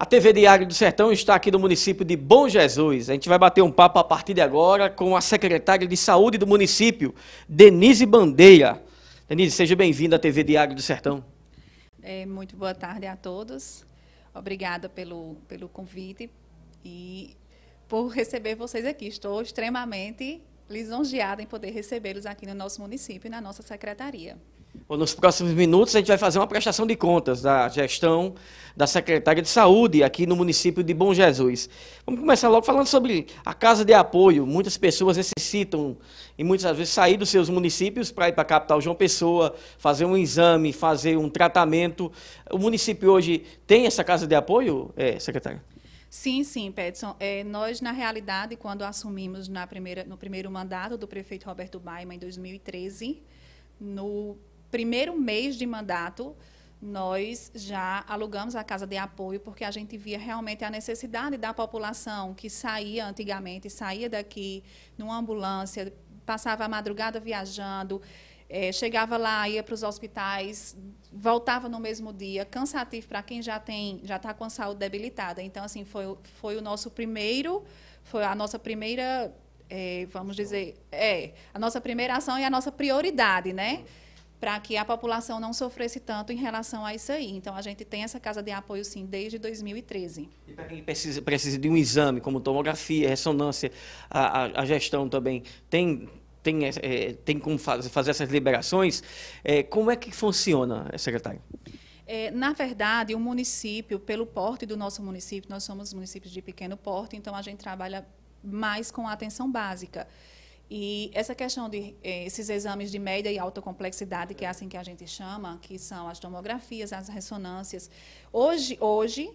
A TV Diário do Sertão está aqui no município de Bom Jesus. A gente vai bater um papo a partir de agora com a secretária de Saúde do município, Denise Bandeira. Denise, seja bem-vinda à TV Diário do Sertão. É, muito boa tarde a todos. Obrigada pelo, pelo convite e por receber vocês aqui. Estou extremamente lisonjeada em poder recebê-los aqui no nosso município e na nossa secretaria. Bom, nos próximos minutos a gente vai fazer uma prestação de contas da gestão da secretária de saúde aqui no município de Bom Jesus. Vamos começar logo falando sobre a casa de apoio. Muitas pessoas necessitam e muitas vezes sair dos seus municípios para ir para a capital João Pessoa, fazer um exame, fazer um tratamento. O município hoje tem essa casa de apoio, é, secretária? Sim, sim, Petson. É, nós, na realidade, quando assumimos na primeira, no primeiro mandato do prefeito Roberto Baima, em 2013, no primeiro mês de mandato, nós já alugamos a casa de apoio porque a gente via realmente a necessidade da população que saía antigamente, saía daqui numa ambulância, passava a madrugada viajando, é, chegava lá, ia para os hospitais, voltava no mesmo dia, cansativo para quem já tem, já está com a saúde debilitada. Então, assim, foi, foi o nosso primeiro, foi a nossa primeira, é, vamos dizer, é, a nossa primeira ação e a nossa prioridade, né? Para que a população não sofresse tanto em relação a isso aí. Então, a gente tem essa casa de apoio, sim, desde 2013. E para quem precisa, precisa de um exame, como tomografia, ressonância, a, a, a gestão também, tem tem, é, tem como fazer essas liberações. É, como é que funciona, secretário? É, na verdade, o município, pelo porte do nosso município, nós somos municípios de pequeno porte, então a gente trabalha mais com a atenção básica. E essa questão de esses exames de média e alta complexidade, que é assim que a gente chama, que são as tomografias, as ressonâncias. Hoje, hoje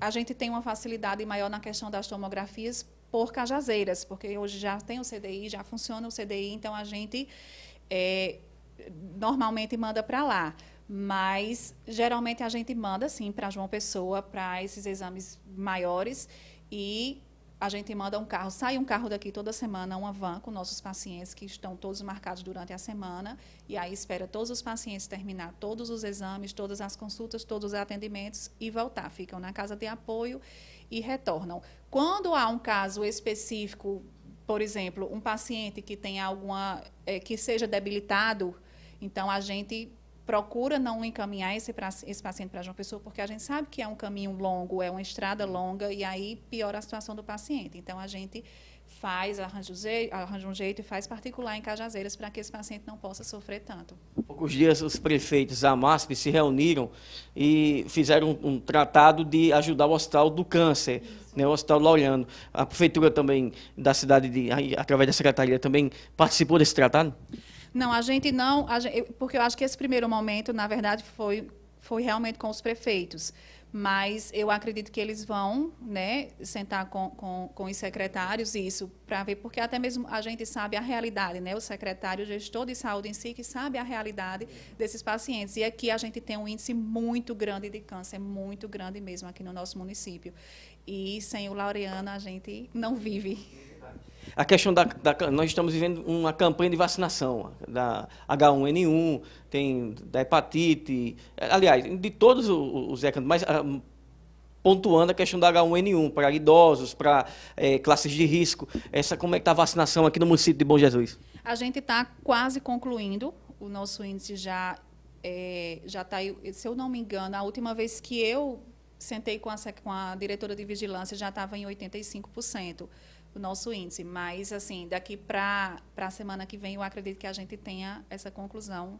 a gente tem uma facilidade maior na questão das tomografias por Cajazeiras, porque hoje já tem o CDI, já funciona o CDI, então a gente é, normalmente manda para lá. Mas geralmente a gente manda sim para João Pessoa para esses exames maiores e a gente manda um carro, sai um carro daqui toda semana, uma van com nossos pacientes que estão todos marcados durante a semana, e aí espera todos os pacientes terminar todos os exames, todas as consultas, todos os atendimentos e voltar. Ficam na casa de apoio e retornam. Quando há um caso específico, por exemplo, um paciente que tem alguma é, que seja debilitado, então a gente procura não encaminhar esse, esse paciente para João Pessoa, porque a gente sabe que é um caminho longo, é uma estrada longa, e aí piora a situação do paciente. Então, a gente faz, arranja, um jeito e faz particular em Cajazeiras para que esse paciente não possa sofrer tanto. Há poucos dias, os prefeitos da MASP se reuniram e fizeram um, um tratado de ajudar o Hospital do Câncer, né, o Hospital Laureano. A prefeitura também da cidade, de, através da secretaria, também participou desse tratado? Não, a gente não. A gente, porque eu acho que esse primeiro momento, na verdade, foi, foi realmente com os prefeitos. Mas eu acredito que eles vão né, sentar com, com, com os secretários e isso para ver, porque até mesmo a gente sabe a realidade, né? O secretário, o gestor de saúde em si, que sabe a realidade desses pacientes. E aqui a gente tem um índice muito grande de câncer, muito grande mesmo aqui no nosso município. E sem o Laureano a gente não vive. A questão da, da, Nós estamos vivendo uma campanha de vacinação da H1N1, tem da hepatite, aliás, de todos os ECAN, mas ah, pontuando a questão da H1N1 para idosos, para é, classes de risco. Essa, como é que está a vacinação aqui no município de Bom Jesus? A gente está quase concluindo. O nosso índice já é, já está, se eu não me engano, a última vez que eu sentei com a, com a diretora de vigilância já estava em 85% o nosso índice. Mas, assim, daqui para a semana que vem, eu acredito que a gente tenha essa conclusão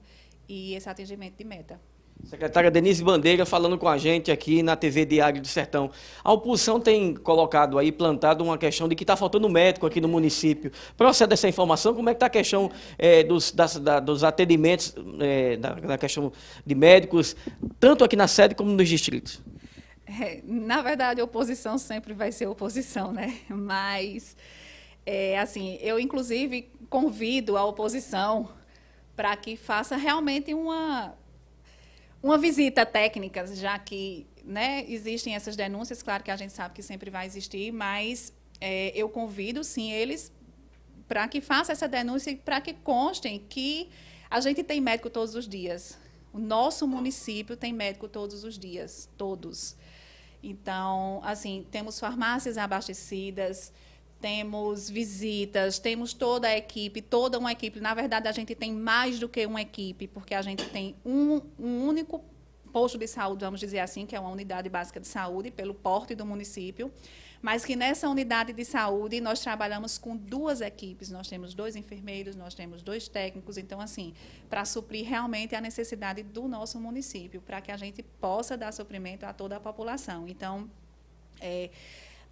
e esse atingimento de meta. Secretária Denise Bandeira falando com a gente aqui na TV Diário do Sertão. A oposição tem colocado aí, plantado uma questão de que está faltando médico aqui no município. Procede essa informação? Como é que está a questão é, dos, das, da, dos atendimentos, é, da, da questão de médicos, tanto aqui na sede como nos distritos? É, na verdade, oposição sempre vai ser oposição, né? Mas, é, assim, eu inclusive convido a oposição para que faça realmente uma, uma visita técnica, já que né, existem essas denúncias, claro que a gente sabe que sempre vai existir, mas é, eu convido, sim, eles para que faça essa denúncia e para que constem que a gente tem médico todos os dias. O nosso município tem médico todos os dias, todos. Então, assim, temos farmácias abastecidas, temos visitas, temos toda a equipe, toda uma equipe. Na verdade, a gente tem mais do que uma equipe, porque a gente tem um, um único posto de saúde, vamos dizer assim, que é uma unidade básica de saúde, pelo porte do município mas que nessa unidade de saúde nós trabalhamos com duas equipes, nós temos dois enfermeiros, nós temos dois técnicos, então assim, para suprir realmente a necessidade do nosso município, para que a gente possa dar suprimento a toda a população. Então, é,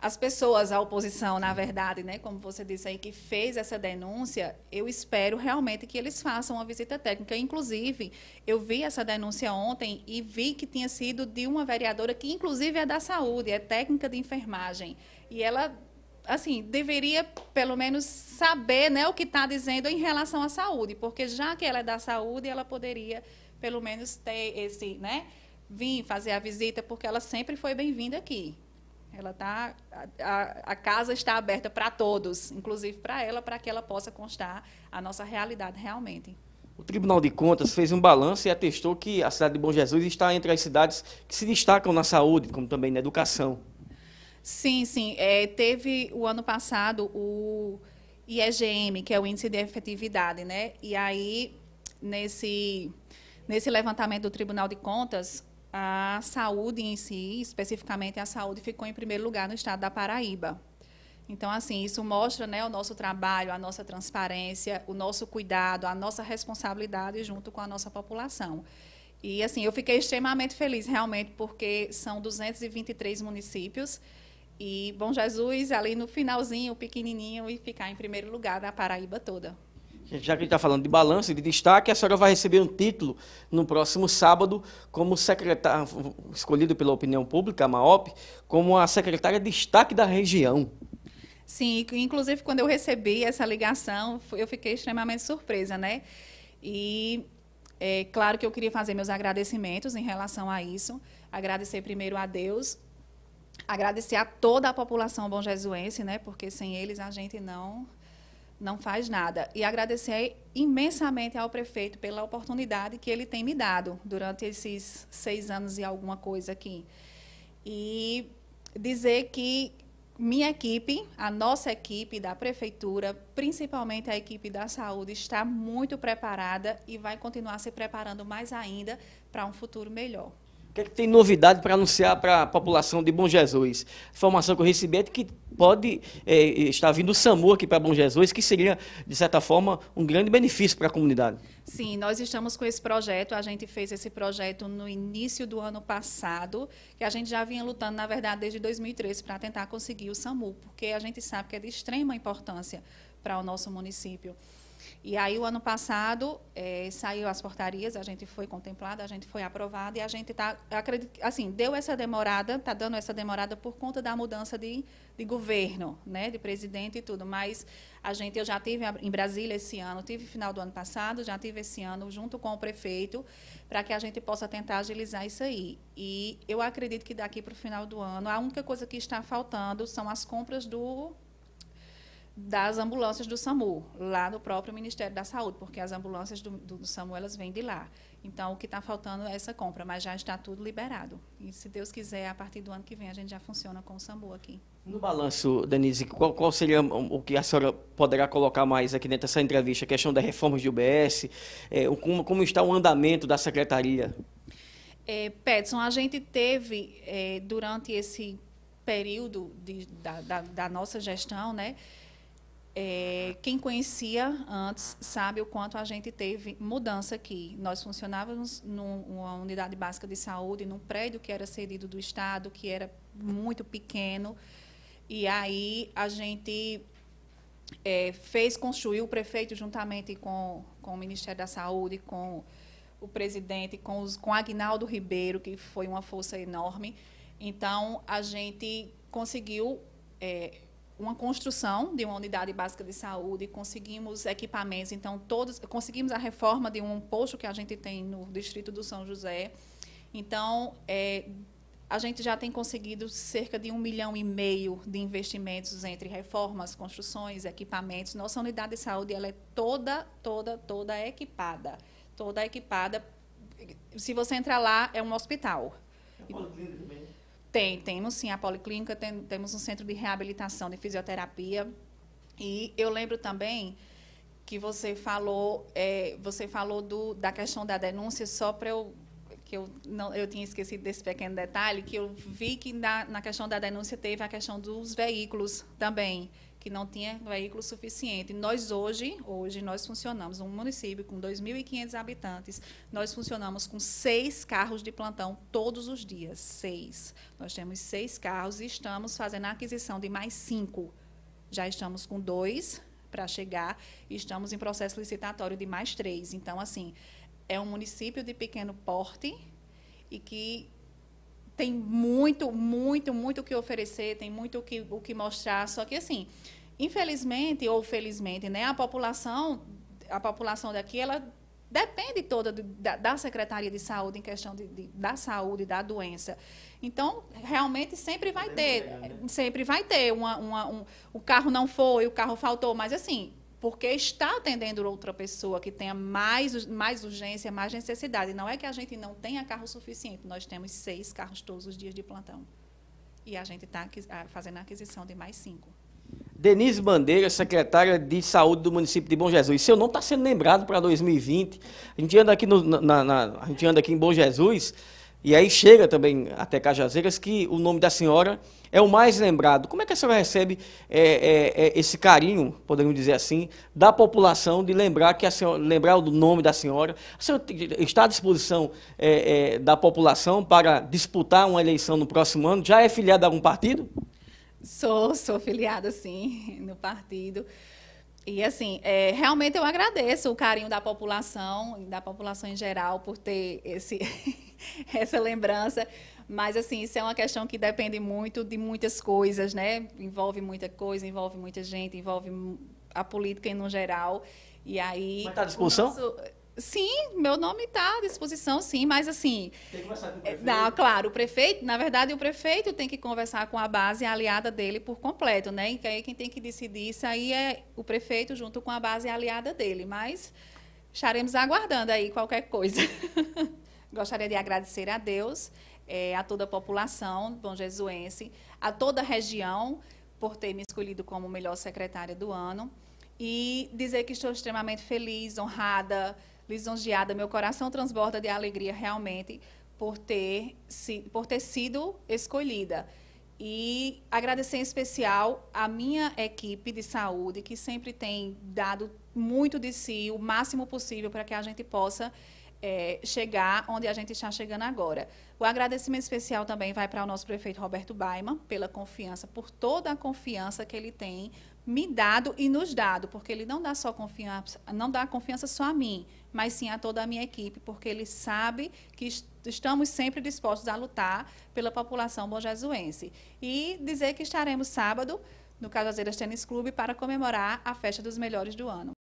as pessoas, a oposição, na verdade, né, como você disse aí, que fez essa denúncia, eu espero realmente que eles façam uma visita técnica. Inclusive, eu vi essa denúncia ontem e vi que tinha sido de uma vereadora que, inclusive, é da saúde, é técnica de enfermagem. E ela, assim, deveria, pelo menos, saber né, o que está dizendo em relação à saúde, porque já que ela é da saúde, ela poderia, pelo menos, ter esse, né, vir fazer a visita, porque ela sempre foi bem-vinda aqui. Ela tá, a, a casa está aberta para todos, inclusive para ela, para que ela possa constar a nossa realidade realmente. O Tribunal de Contas fez um balanço e atestou que a cidade de Bom Jesus está entre as cidades que se destacam na saúde, como também na educação. Sim, sim. É, teve o ano passado o IEGM, que é o Índice de Efetividade, né? E aí, nesse, nesse levantamento do Tribunal de Contas, a saúde em si, especificamente a saúde, ficou em primeiro lugar no estado da Paraíba. Então, assim, isso mostra né, o nosso trabalho, a nossa transparência, o nosso cuidado, a nossa responsabilidade junto com a nossa população. E, assim, eu fiquei extremamente feliz, realmente, porque são 223 municípios e Bom Jesus, ali no finalzinho, pequenininho, e ficar em primeiro lugar da Paraíba toda já que a gente está falando de balanço, de destaque, a senhora vai receber um título no próximo sábado como secretária, escolhido pela opinião pública, a MAOP, como a secretária de destaque da região. Sim, inclusive quando eu recebi essa ligação, eu fiquei extremamente surpresa, né? E é claro que eu queria fazer meus agradecimentos em relação a isso. Agradecer primeiro a Deus, agradecer a toda a população bonjesuense, né? Porque sem eles a gente não não faz nada. E agradecer imensamente ao prefeito pela oportunidade que ele tem me dado durante esses seis anos e alguma coisa aqui. E dizer que minha equipe, a nossa equipe da prefeitura, principalmente a equipe da saúde, está muito preparada e vai continuar se preparando mais ainda para um futuro melhor. O que, é que tem novidade para anunciar para a população de Bom Jesus? Informação que eu recebi é que pode é, estar vindo o SAMU aqui para Bom Jesus, que seria, de certa forma, um grande benefício para a comunidade. Sim, nós estamos com esse projeto. A gente fez esse projeto no início do ano passado, que a gente já vinha lutando, na verdade, desde 2013 para tentar conseguir o SAMU, porque a gente sabe que é de extrema importância para o nosso município. E aí, o ano passado, é, saiu as portarias, a gente foi contemplada, a gente foi aprovada, e a gente está, assim, deu essa demorada, está dando essa demorada por conta da mudança de, de governo, né, de presidente e tudo, mas a gente, eu já tive em Brasília esse ano, tive final do ano passado, já tive esse ano, junto com o prefeito, para que a gente possa tentar agilizar isso aí. E eu acredito que daqui para o final do ano, a única coisa que está faltando são as compras do das ambulâncias do SAMU, lá no próprio Ministério da Saúde, porque as ambulâncias do, do SAMU elas vêm de lá. Então, o que está faltando é essa compra, mas já está tudo liberado. E, se Deus quiser, a partir do ano que vem, a gente já funciona com o SAMU aqui. No balanço, Denise, qual, qual seria o que a senhora poderá colocar mais aqui dentro dessa entrevista? A questão das reformas de UBS, é, como, como está o andamento da secretaria? É, Petson, a gente teve, é, durante esse período de, da, da, da nossa gestão, né, é, quem conhecia antes sabe o quanto a gente teve mudança aqui. Nós funcionávamos numa unidade básica de saúde, num prédio que era cedido do Estado, que era muito pequeno. E aí a gente é, fez construir o prefeito juntamente com, com o Ministério da Saúde, com o presidente, com, os, com Agnaldo Ribeiro, que foi uma força enorme. Então, a gente conseguiu. É, uma construção de uma unidade básica de saúde, conseguimos equipamentos, então todos conseguimos a reforma de um posto que a gente tem no distrito do São José. Então, é, a gente já tem conseguido cerca de um milhão e meio de investimentos entre reformas, construções, equipamentos. Nossa unidade de saúde ela é toda, toda, toda equipada. Toda equipada. Se você entrar lá, é um hospital. É uma clínica também. Tem, temos sim a policlínica, tem, temos um centro de reabilitação de fisioterapia. E eu lembro também que você falou, é, você falou do, da questão da denúncia, só para eu que eu não eu tinha esquecido desse pequeno detalhe que eu vi que na, na questão da denúncia teve a questão dos veículos também que não tinha veículo suficiente. Nós hoje, hoje nós funcionamos um município com 2.500 habitantes, nós funcionamos com seis carros de plantão todos os dias, seis. Nós temos seis carros e estamos fazendo a aquisição de mais cinco. Já estamos com dois para chegar e estamos em processo licitatório de mais três. Então, assim, é um município de pequeno porte e que tem muito, muito, muito o que oferecer, tem muito o que, o que mostrar. Só que, assim, infelizmente ou felizmente, né, a população, a população daqui, ela depende toda de, da, da, Secretaria de Saúde em questão de, de, da saúde, da doença. Então, realmente sempre vai ter, né? sempre vai ter uma, uma um, o carro não foi, o carro faltou, mas assim, porque está atendendo outra pessoa que tenha mais, mais urgência, mais necessidade. Não é que a gente não tenha carro suficiente, nós temos seis carros todos os dias de plantão. E a gente está ah, fazendo a aquisição de mais cinco. Denise Bandeira, secretária de Saúde do município de Bom Jesus. Seu nome está sendo lembrado para 2020. A gente anda aqui, no, na, na, a gente anda aqui em Bom Jesus e aí chega também até Cajazeiras que o nome da senhora é o mais lembrado. Como é que a senhora recebe é, é, é esse carinho, podemos dizer assim, da população de lembrar que a senhora, lembrar o nome da senhora? A senhora está à disposição é, é, da população para disputar uma eleição no próximo ano? Já é filiada a algum partido? Sou, sou filiada sim no partido. E assim, é, realmente eu agradeço o carinho da população, da população em geral, por ter esse, essa lembrança. Mas assim, isso é uma questão que depende muito de muitas coisas, né? Envolve muita coisa, envolve muita gente, envolve a política em no geral. E aí. Mas à tá disposição? Sim, meu nome está à disposição, sim, mas assim. Tem que conversar com o é, prefeito. Não, claro, o prefeito, na verdade, o prefeito tem que conversar com a base aliada dele por completo, né? E aí quem tem que decidir isso aí é o prefeito junto com a base aliada dele. Mas estaremos aguardando aí qualquer coisa. Gostaria de agradecer a Deus, é, a toda a população bom jesuense, a toda a região, por ter me escolhido como melhor secretária do ano. E dizer que estou extremamente feliz, honrada lisonjeada, meu coração transborda de alegria realmente por ter, por ter sido escolhida. E agradecer em especial a minha equipe de saúde, que sempre tem dado muito de si, o máximo possível, para que a gente possa é, chegar onde a gente está chegando agora. O agradecimento especial também vai para o nosso prefeito Roberto Baima, pela confiança, por toda a confiança que ele tem me dado e nos dado, porque ele não dá só confiança, não dá confiança só a mim, mas sim a toda a minha equipe, porque ele sabe que est estamos sempre dispostos a lutar pela população bojesuense. E dizer que estaremos sábado no Cajazeiras Tênis Clube para comemorar a festa dos melhores do ano.